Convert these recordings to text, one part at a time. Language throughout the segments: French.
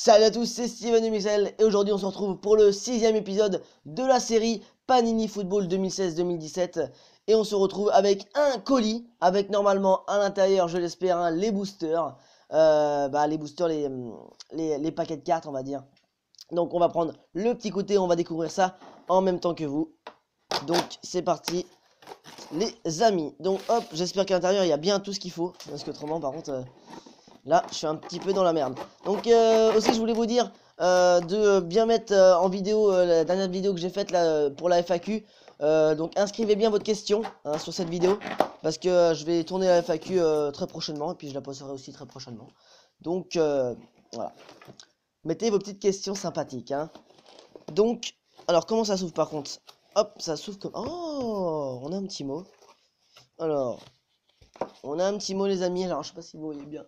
Salut à tous, c'est Steven de Michel et aujourd'hui on se retrouve pour le sixième épisode de la série Panini Football 2016-2017 et on se retrouve avec un colis avec normalement à l'intérieur, je l'espère, hein, les boosters, euh, bah, les boosters, les, les, paquets de cartes on va dire. Donc on va prendre le petit côté, on va découvrir ça en même temps que vous. Donc c'est parti les amis. Donc hop, j'espère qu'à l'intérieur il y a bien tout ce qu'il faut parce que autrement par contre... Euh, Là, je suis un petit peu dans la merde. Donc, euh, aussi, je voulais vous dire euh, de bien mettre euh, en vidéo la dernière vidéo que j'ai faite là, pour la FAQ. donc, inscrivez bien votre question hein, sur cette vidéo. Parce que je vais tourner la FAQ très prochainement. Et puis, je la posterai aussi très prochainement. Donc, voilà. Mettez vos petites questions sympathiques. Hein. Donc, alors, comment ça s'ouvre par contre Hop, ça s'ouvre comme... Oh, on a un petit mot. Alors, on a un petit mot, les amis. Alors, je sais pas si vous voyez bien.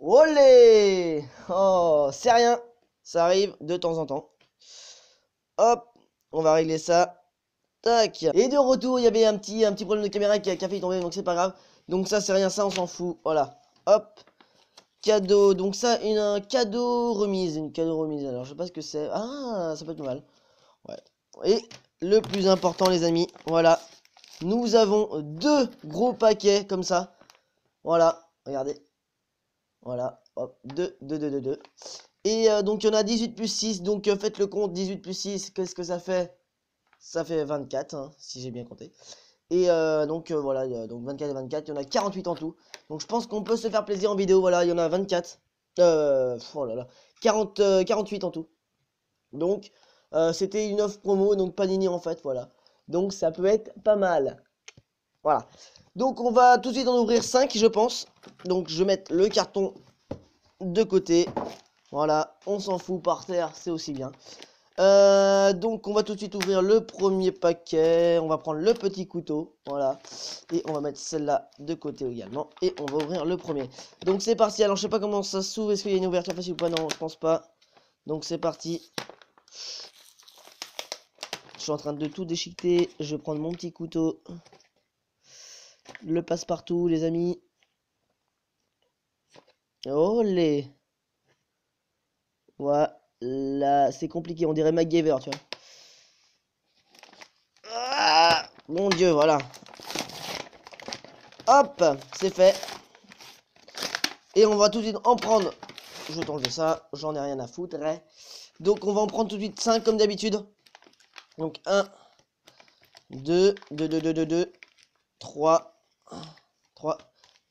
Olé Oh, c'est rien. Ça arrive de temps en temps. Hop, on va régler ça. Tac. Et de retour, il y avait un petit, un petit problème de caméra qui a, café tomber, donc c'est pas grave. Donc ça, c'est rien, ça, on s'en fout. Voilà. Hop. Cadeau. Donc ça, une un cadeau remise. Une cadeau remise. Alors, je sais pas ce que c'est. Ah, ça peut être mal. Ouais. Et le plus important, les amis, voilà. Nous avons deux gros paquets comme ça. Voilà. Regardez. Voilà, hop, 2, 2, 2, 2, 2. Et euh, donc, il y en a 18 plus 6. Donc, euh, faites le compte. 18 plus 6, qu'est-ce que ça fait Ça fait 24, hein, si j'ai bien compté. Et euh, donc, voilà, donc 24 et 24. Il y en a 48 en tout. Donc, je pense qu'on peut se faire plaisir en vidéo. Voilà, il y en a 24. oh là là. 40, 48 en tout. Donc, c'était une offre promo. Donc, pas Panini en fait, voilà. Donc, ça peut être pas mal. Voilà. Donc on va tout de suite en ouvrir 5, je pense. Donc je vais mettre le carton de côté. Voilà, on s'en fout par terre, c'est aussi bien. Euh, donc on va tout de suite ouvrir le premier paquet. On va prendre le petit couteau. Voilà. Et on va mettre celle-là de côté également. Et on va ouvrir le premier. Donc c'est parti. Alors je sais pas comment ça s'ouvre. Est-ce qu'il y a une ouverture facile ou pas Non, je pense pas. Donc c'est parti. Je suis en train de tout déchiqueter. Je vais prendre mon petit couteau le passe-partout, les amis. Oh, les... Voilà, c'est compliqué, on dirait MacGyver, tu vois. Ah, mon dieu, voilà. Hop, c'est fait. Et on va tout de suite en prendre. Je de ça, j'en ai rien à foutre. Hein. Donc on va en prendre tout de suite 5 comme d'habitude. Donc 1, 2, 2, 2, 2, 2, 2, 3, 3,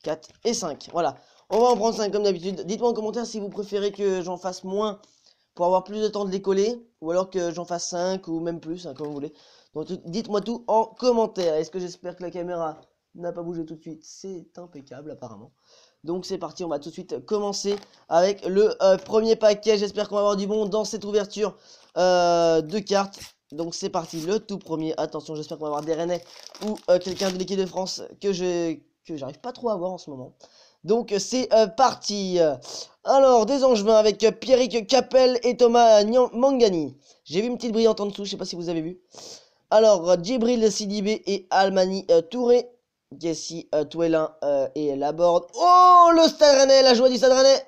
4 et 5. Voilà. On va en prendre 5 comme d'habitude. Dites-moi en commentaire si vous préférez que j'en fasse moins pour avoir plus de temps de décoller Ou alors que j'en fasse 5 ou même plus, hein, comme vous voulez. Donc dites-moi tout en commentaire. Est-ce que j'espère que la caméra n'a pas bougé tout de suite C'est impeccable apparemment. Donc c'est parti, on va tout de suite commencer avec le euh, premier paquet. J'espère qu'on va avoir du bon dans cette ouverture euh, de cartes. Donc c'est parti, le tout premier. Attention, j'espère qu'on va avoir des Rennais ou euh, quelqu'un de l'équipe de France que je que j'arrive pas trop à voir en ce moment. Donc c'est euh, parti. Alors, des Angevins avec Pierrick Capel et Thomas Mangani. J'ai vu une petite brillante en dessous, je sais pas si vous avez vu. Alors, Djibril Sidibé et Almani euh, Touré. Gessi Touelin et Laborde. Oh, le Stade Rennais, la joie du Stade Rennais.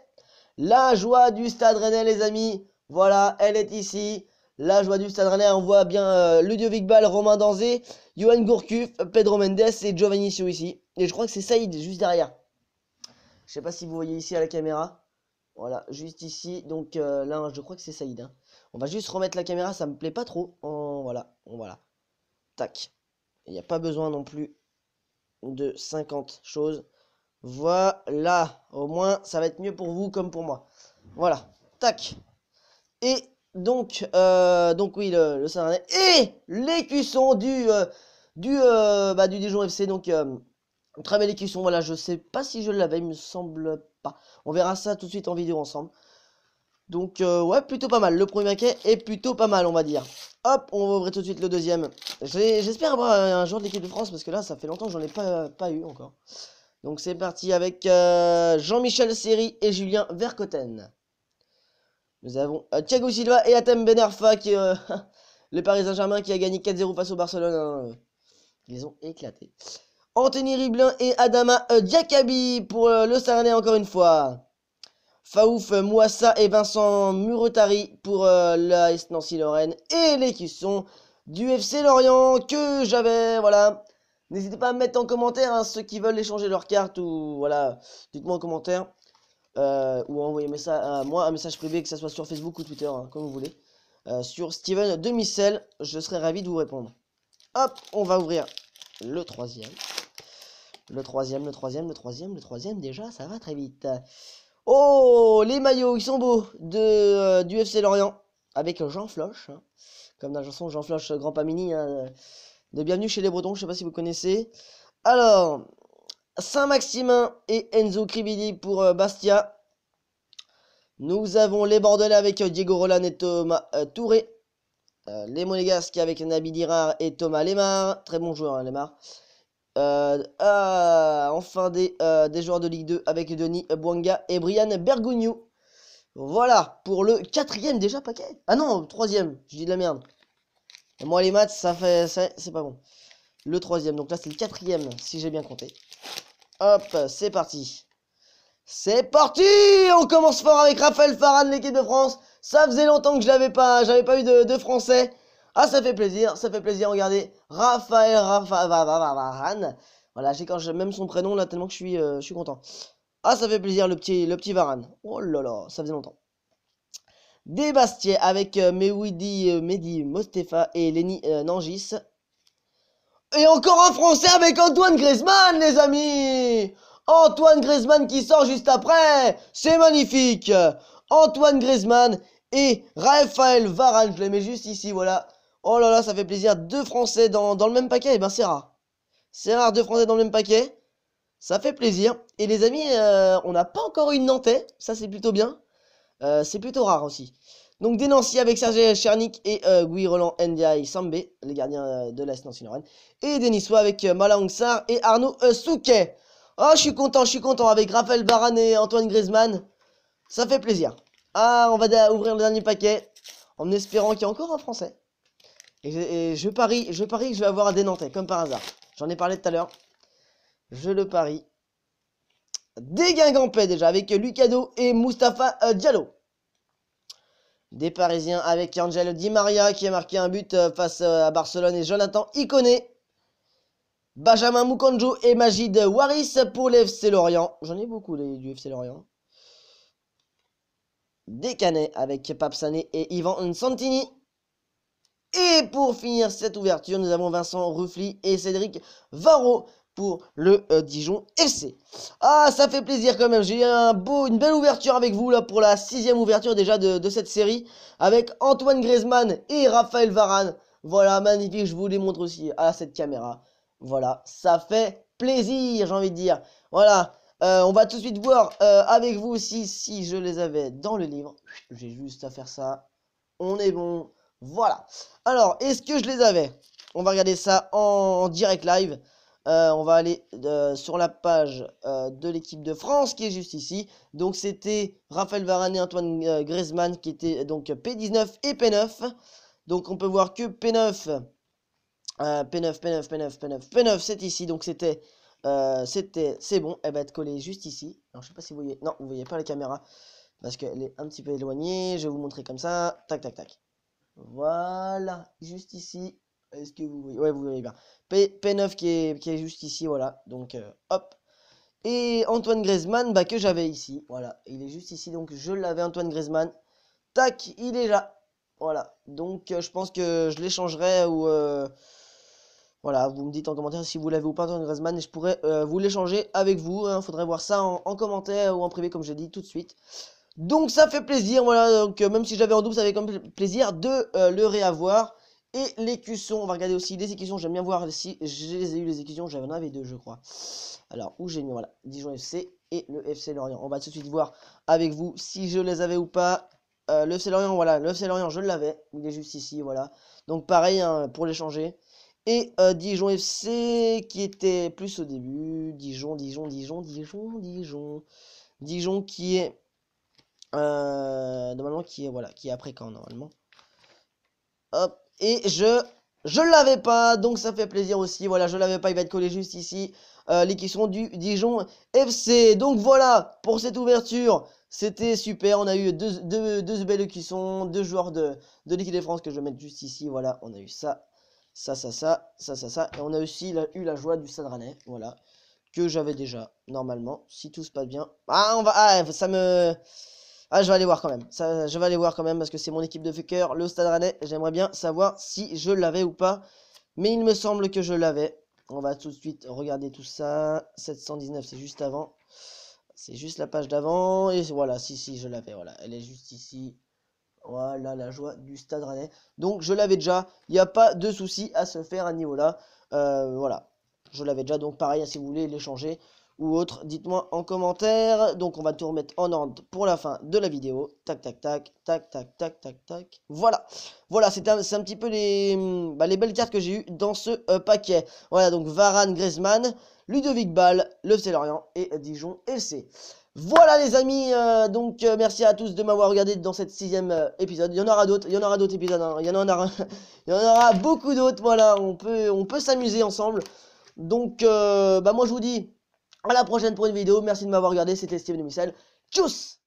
La joie du Stade Rennais, les amis. Voilà, elle est ici. Là, je vois du Stade on voit bien euh, Ludovic Ball, Romain Danzé, Johan Gourcuff, Pedro Mendes et Giovanni ici. Et je crois que c'est Saïd juste derrière. Je sais pas si vous voyez ici à la caméra. Voilà, juste ici. Donc euh, là, je crois que c'est Saïd. Hein. On va juste remettre la caméra, ça me plaît pas trop. Voilà, voilà. Tac. Il n'y a pas besoin non plus de 50 choses. Voilà, au moins ça va être mieux pour vous comme pour moi. Voilà, tac. Et donc, euh, donc oui, le, le saint Et l'écusson du, euh, du, euh, bah, du Dijon FC. Donc, très les cuissons, Voilà, je sais pas si je l'avais, il me semble pas. On verra ça tout de suite en vidéo ensemble. Donc, ouais, plutôt pas mal. Le premier maquet est plutôt pas mal, on va dire. Hop, on va ouvrir tout de suite le deuxième. J'espère avoir un jour de l'équipe de France parce que là, ça fait longtemps que j'en ai pas, eu encore. Donc, c'est parti avec Jean-Michel Seri et Julien Vercoten. Nous avons euh, Thiago Silva et Atem Benarfa qui euh, le Paris Saint-Germain qui a gagné 4-0 face au Barcelone. Hein, euh, ils ont éclaté. Anthony Riblin et Adama Diakabi pour le Sarané encore une fois. Faouf Mouassa et Vincent Murotari pour la Est Nancy Lorraine et les cuissons du FC Lorient que j'avais voilà. N'hésitez pas à mettre en commentaire hein, ceux qui veulent échanger leurs cartes ou voilà, dites-moi en commentaire. Euh, ou envoyer un, moi un message privé, que ce soit sur Facebook ou Twitter, hein, comme vous voulez. Euh, sur Steven Demicel, je serai ravi de vous répondre. Hop, on va ouvrir le troisième. Le troisième, le troisième, le troisième, le troisième, déjà, ça va très vite. Oh, les maillots, ils sont beaux, de, euh, du FC Lorient, avec Jean Floche, hein. comme dans la chanson Jean Floche, Grand pas mini, hein, de Bienvenue chez les Bretons, je sais pas si vous connaissez. Alors, Saint-Maximin et Enzo Kribidi pour euh, Bastia. Nous avons les Bordelais avec euh, Diego Roland et Thomas euh, Touré. les Monégasques avec Nabil Dirard et Thomas Lemar. Très bon joueur, hein, Lemar. Ah, enfin des, joueurs de Ligue 2 avec Denis Bouanga et Brian Bergugno Voilà pour le quatrième déjà paquet. Ah non, troisième, je dis de la merde. Moi les maths, ça fait. c'est pas bon. Le troisième, donc là c'est le quatrième si j'ai bien compté. Hop, c'est parti. C'est parti On commence fort avec Raphaël Farah l'équipe de France. Ça faisait longtemps que je n'avais pas, j'avais pas eu de, français. Ah, ça fait plaisir, ça fait plaisir. Regardez, Raphaël Varane. Voilà, j'ai quand même son prénom là tellement que je suis, euh, je suis content. Ah, ça fait plaisir le petit, le petit Varane. Oh là là, ça faisait longtemps. Débastier avec euh, Mewidi, euh, Mehdi Mostefa et Lenny Nangis. Et encore un français avec Antoine Griezmann, les amis Antoine Griezmann qui sort juste après C'est magnifique Antoine Griezmann et Raphaël Varane, je les mets juste ici, voilà. Oh là là, ça fait plaisir, deux Français dans, le même paquet, et eh ben c'est rare. C'est rare, deux Français dans le même paquet. Ça fait plaisir. Et les amis, euh, on n'a pas encore eu une Nantais, ça c'est plutôt bien. Euh, c'est plutôt rare aussi. Donc Denancy avec Serge Chernik et euh, Guy Roland Ndiaye Sambe, les gardiens euh, de l'Est Nancy Lorraine. Et Denisois avec euh, Mala Ongsar et Arnaud Souquet. Oh, je suis content, je suis content avec Raphaël Baran et Antoine Griezmann. Ça fait plaisir. Ah, on va ouvrir le dernier paquet en espérant qu'il y a encore un Français. Et, je parie, je parie que je vais avoir un Nantais, comme par hasard. J'en ai parlé tout à l'heure. Je le parie. Des Guingampais déjà, avec Lucado et Mustapha Diallo des Parisiens avec Angel Di Maria qui a marqué un but euh, face euh, à Barcelone et Jonathan Iconé. Benjamin Mukanjo et Magid Waris pour l'FC Lorient. J'en ai beaucoup les, du FC Lorient. Des Canets avec Papsané et Yvan Santini. Et pour finir cette ouverture, nous avons Vincent Ruffly et Cédric Varro pour le euh, Dijon FC. Ah, ça fait plaisir quand même. J'ai un beau, une belle ouverture avec vous là pour la sixième ouverture déjà de, cette série avec Antoine Griezmann et Raphaël Varane. Voilà, magnifique. Je vous les montre aussi à cette caméra. Voilà, ça fait plaisir, j'ai envie de dire. Voilà, euh, on va tout de suite voir euh, avec vous aussi si je les avais dans le livre. J'ai juste à faire ça. On est bon. Voilà. Alors, est-ce que je les avais On va regarder ça en direct live. Euh, on va aller euh, sur la page euh, de l'équipe de France qui est juste ici. Donc c'était Raphaël Varane et Antoine Griezmann qui étaient donc P19 et P9. Donc on peut voir que P9, P9, P9, P9, P9, P9, c'est ici. Donc c'était, c'était, c'est bon. Elle va être collée juste ici. Alors je sais pas si vous voyez. Non, vous voyez pas la caméra parce qu'elle est un petit peu éloignée. Je vais vous montrer comme ça. Tac, tac, tac. Voilà, juste ici. Est-ce que vous voyez Ouais, vous voyez bien. P 9 qui est, qui est juste ici, voilà. Donc, euh, hop. Et Antoine Griezmann, bah, que j'avais ici. Voilà, il est juste ici. Donc, je l'avais, Antoine Griezmann. Tac, il est là. Voilà. Donc, euh, je pense que je l'échangerai ou... Euh, voilà, vous me dites en commentaire si vous l'avez ou pas, Antoine Griezmann, et je pourrais vous l'échanger avec vous. Il hein. faudrait voir ça en, commentaire ou en privé, comme je l'ai dit tout de suite. Donc ça fait plaisir, voilà, donc même si j'avais en double, ça fait même plaisir de le réavoir. Et l'écusson, on va regarder aussi les écussons, j'aime bien voir si je les ai eu les écussons, j'en avais deux je crois. Alors, où j'ai mis, voilà, Dijon FC et le FC Lorient. On va tout de suite voir avec vous si je les avais ou pas. Euh, le FC Lorient, voilà, le FC Lorient, je l'avais, il est juste ici, voilà. Donc pareil, hein, pour les changer Et euh, Dijon FC qui était plus au début, Dijon, Dijon, Dijon, Dijon, Dijon. Dijon qui est... Euh, normalement qui est, voilà, qui est après quand normalement. Hop, et je je l'avais pas, donc ça fait plaisir aussi. Voilà, je l'avais pas, il va être collé juste ici. Euh, les sont du Dijon FC. Donc voilà pour cette ouverture. C'était super, on a eu deux, deux, deux belles cuissons, deux joueurs de, de l'équipe de France que je vais mettre juste ici. Voilà, on a eu ça, ça, ça, ça, ça, ça, ça. Et on a aussi eu la joie du Sadranet. voilà, que j'avais déjà, normalement, si tout se passe bien. Ah, on va, ah, ça me... Ah, je vais aller voir quand même. Ça, je vais aller voir quand même parce que c'est mon équipe de faker, le Stade Rennais. J'aimerais bien savoir si je l'avais ou pas. Mais il me semble que je l'avais. On va tout de suite regarder tout ça. 719, c'est juste avant. C'est juste la page d'avant. Et voilà, si, si, je l'avais. Voilà, elle est juste ici. Voilà la joie du Stade Rennais. Donc, je l'avais déjà. Il n'y a pas de souci à se faire à niveau là. Euh, voilà, je l'avais déjà. Donc, pareil, hein, si vous voulez l'échanger, ou autre, dites-moi en commentaire. Donc on va tout remettre en ordre pour la fin de la vidéo. Tac, tac, tac, tac, tac, tac, tac, tac. Voilà, voilà, c'est un, petit peu les, bah, les belles cartes que j'ai eues dans ce euh, paquet. Voilà, donc Varane, Griezmann, Ludovic Ball, Le lorient et Dijon FC. Voilà les amis, euh, donc euh, merci à tous de m'avoir regardé dans cette sixième épisode. Il y en aura d'autres, il y en aura d'autres épisodes, hein. il, y en aura, il y en aura beaucoup d'autres, voilà, on peut, on peut s'amuser ensemble. Donc bah moi je vous dis à la prochaine pour une vidéo. Merci de m'avoir regardé. C'était Steve de Michel. Tchuss